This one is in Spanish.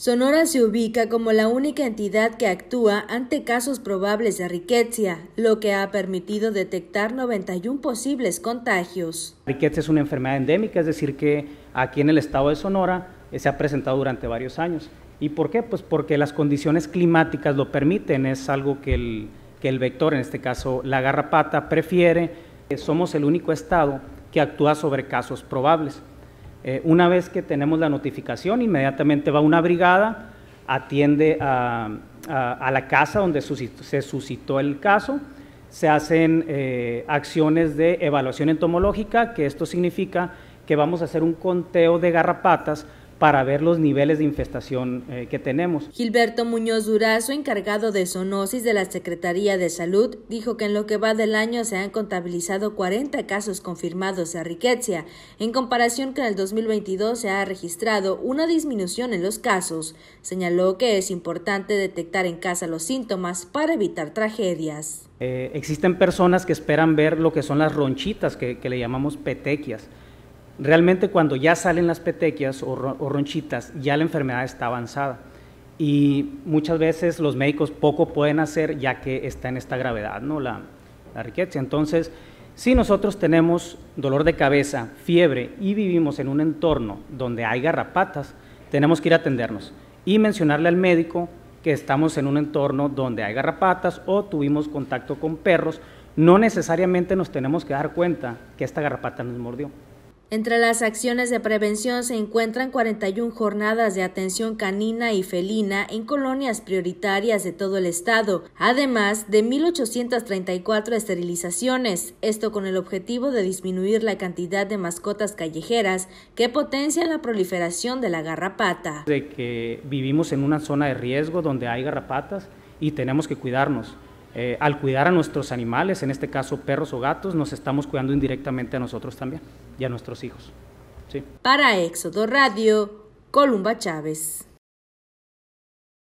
Sonora se ubica como la única entidad que actúa ante casos probables de riqueza, lo que ha permitido detectar 91 posibles contagios. Riqueza es una enfermedad endémica, es decir, que aquí en el estado de Sonora eh, se ha presentado durante varios años. ¿Y por qué? Pues porque las condiciones climáticas lo permiten, es algo que el, que el vector, en este caso la garrapata, prefiere. Eh, somos el único estado que actúa sobre casos probables. Eh, una vez que tenemos la notificación, inmediatamente va una brigada, atiende a, la casa donde se suscitó el caso, se hacen eh, acciones de evaluación entomológica, que esto significa que vamos a hacer un conteo de garrapatas para ver los niveles de infestación eh, que tenemos. Gilberto Muñoz Durazo, encargado de zoonosis de la Secretaría de Salud, dijo que en lo que va del año se han contabilizado 40 casos confirmados de riqueza, en comparación con el 2022 se ha registrado una disminución en los casos. Señaló que es importante detectar en casa los síntomas para evitar tragedias. Eh, existen personas que esperan ver lo que son las ronchitas, que, que le llamamos petequias Realmente cuando ya salen las petequias o, ronchitas, ya la enfermedad está avanzada y muchas veces los médicos poco pueden hacer ya que está en esta gravedad, ¿no? La, la riqueza. Entonces, si nosotros tenemos dolor de cabeza, fiebre y vivimos en un entorno donde hay garrapatas, tenemos que ir a atendernos y mencionarle al médico que estamos en un entorno donde hay garrapatas o tuvimos contacto con perros, no necesariamente nos tenemos que dar cuenta que esta garrapata nos mordió. Entre las acciones de prevención se encuentran 41 jornadas de atención canina y felina en colonias prioritarias de todo el estado, además de 1.834 esterilizaciones, esto con el objetivo de disminuir la cantidad de mascotas callejeras que potencian la proliferación de la garrapata. De que vivimos en una zona de riesgo donde hay garrapatas y tenemos que cuidarnos. Eh, al cuidar a nuestros animales, en este caso perros o gatos, nos estamos cuidando indirectamente a nosotros también y a nuestros hijos. Para Éxodo Radio, Columba Chávez.